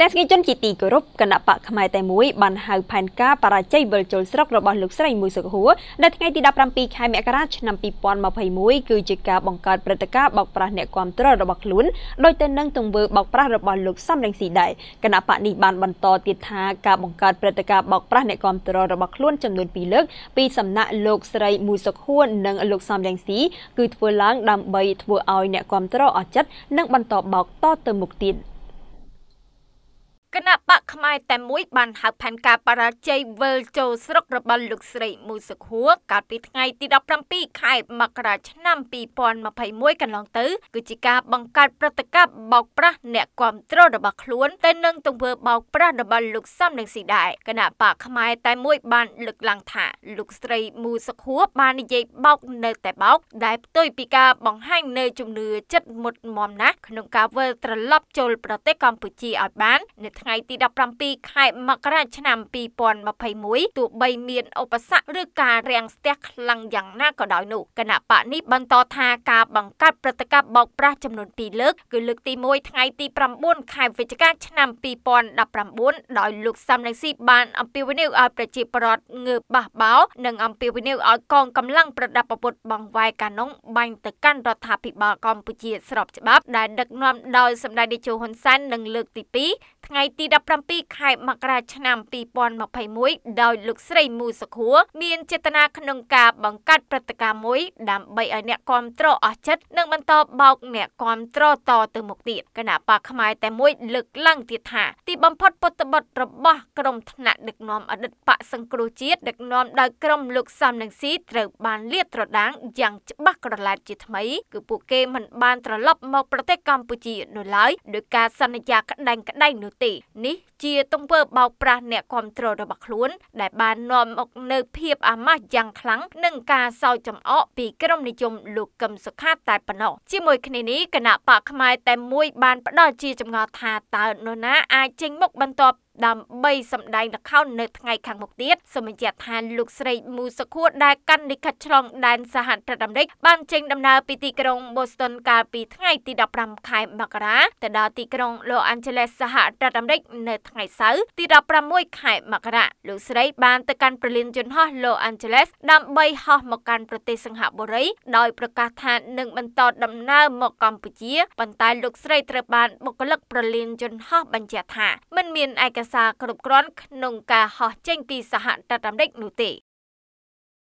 ទេសនិកជនជាទីគោរពគណៈបកផ្នែកតែមួយបានហៅផែនការបរាជ័យវិលជុលស្រុករបស់លោកស្រីមួយសុខហួរនៅថ្ងៃទី17ខែមករាឆ្នាំ2021គឺជាការបង្កើតព្រឹត្តិការណ៍បោកប្រាស់អ្នកគាំទ្ររបស់ខ្លួនដោយទៅនឹងទង្វើបោកប្រាស់របស់លោកសំរងស៊ីដែរគណៈបកនេះបានបន្តទៀតថាការបង្កើតព្រឹត្តិការណ៍បោកប្រាស់អ្នកគាំទ្ររបស់ខ្លួនចំនួន2លើកពីសំណាក់លោកស្រីមួយសុខហួរនិងលោកសំរងស៊ីគឺធ្វើឡើងដើម្បីធ្វើឲ្យអ្នកគាំទ្រអស់ចិត្តនិងបន្តបោកតទៅមុខទៀត។គណៈបកផ្នែកតែមួយបានហៅផែនការបរាជ័យវិលចូលស្រុករបស់លោកស្រីមូសុខួរកាលពីថ្ងៃទី17ខែមករាឆ្នាំ2021កន្លងទៅគឺជាការបង្កើតព្រឹត្តិការណ៍បោកប្រាស់អ្នកគ្រប់គ្រងរបស់ខ្លួនទៅនឹងទង្វើបោកប្រាស់របស់លោកសំនឹងស៊ីដែរគណៈបកផ្នែកតែមួយបានលើកឡើងថា លោកស្រីមូសុខួរបាននិយាយបោកនៅតែបោកដែលផ្ទុយពីការបង្ហាញនៅជំនឿចិត្តមុតមមណាស់ក្នុងការវិលត្រឡប់ចូលប្រទេសកម្ពុជាឲ្យបាននៅថ្ងៃទី17ខែមករាឆ្នាំ2021ទោះបីមានឧបសគ្គឬការរាំងស្ទះខ្លាំងយ៉ាងណាក៏ដោយនោះគណៈបកនេះបន្តថាការបង្កើតព្រឹត្តិការណ៍បោកប្រាស់ចំនួន2លើកគឺលើកទី1ថ្ងៃទី9ខែវិច្ឆិកាឆ្នាំ2019ដោយលោកសំរងស៊ីបានអំពាវនាវឲ្យប្រជាពលរដ្ឋងើបបះបោនិងអំពាវនាវឲ្យកងកម្លាំងប្រដាប់អាវុធបង្វែរកានុងបាញ់ទៅកាន់រដ្ឋាភិបាលកម្ពុជាស្របច្បាប់ដែលដឹកនាំដោយសម្ដេចនាយកហ៊ុនសែននិងលើកទី2ថ្ងៃទី17ខែមករាឆ្នាំ2021ដោយលោកស្រីមូសុខួរ មានចេតនាក្នុងការបង្កើតព្រឹត្តិការណ៍មួយដើម្បីឲ្យអ្នកគាំទ្រអស់ចិត្តនិងបន្តបោកអ្នកគាំទ្រតទៅមុខទៀតគណៈបកផ្នែកតែមួយលើកឡើងទៀតថាទីបំផុតពុតបុតរបស់ក្រុមថ្នាក់ដឹកនាំអតីតបកសង្គ្រោះជាតិដឹកនាំដោយក្រុមលោកសំនឹងស៊ីត្រូវបានលាតត្រដាងយ៉ាងច្បាស់ក្រឡាត់ជាថ្មីគឺពួកគេមិនបានត្រឡប់មកប្រទេសកម្ពុជានៅឡើយដោយការសន្យាក្តែងក្តែងនោះទេនេះជាទង្វើ បោកប្រាស់អ្នកគ្រប់គ្រងរបស់ខ្លួន ដែលបាននាំមកនូវភាពអាម៉ាស់យ៉ាងខ្លាំងនិងការសោកចំអកពីក្រមនិយមលោកកឹមសុខាតែប៉ុណ្ណោះជាមួយគ្នានេះគណៈបកផ្នែកតែមួយបានផ្ដល់ជាចម្ងល់ថាតើនរណាអាចចេញមុខបន្ទាប់ដើម្បីសម្ដែងល្ខោននៅថ្ងៃខាងមុខទៀតសូមបញ្ជាក់ថាលោកស្រីមូសុខួរដែលកាន់លិខិតឆ្លងដែនសហរដ្ឋអាមេរិកបានចេញដំណើរពីទីក្រុង Boston កាលពីថ្ងៃទី15ខែមករាទៅដល់ទីក្រុង Los Angeles សហរដ្ឋអាមេរិកនៅថ្ងៃសៅរ៍ទី16ខែមករា លោកស្រីបានទៅកាន់ប្រលានយន្តហោះ Los Angeles ដើម្បីហោះមកកាន់ប្រទេសសិង្ហបុរី ដោយប្រកាសថានឹងបន្ត ដំណើរមកកម្ពុជាប៉ុន្តែលោកស្រីត្រូវបានបុគ្គលិកប្រលានយន្តហោះបញ្ជាក់ថាមិនមានឯកសារគ្រប់គ្រាន់ក្នុងការហោះចេញពីសហរដ្ឋអាមេរិកនោះទេ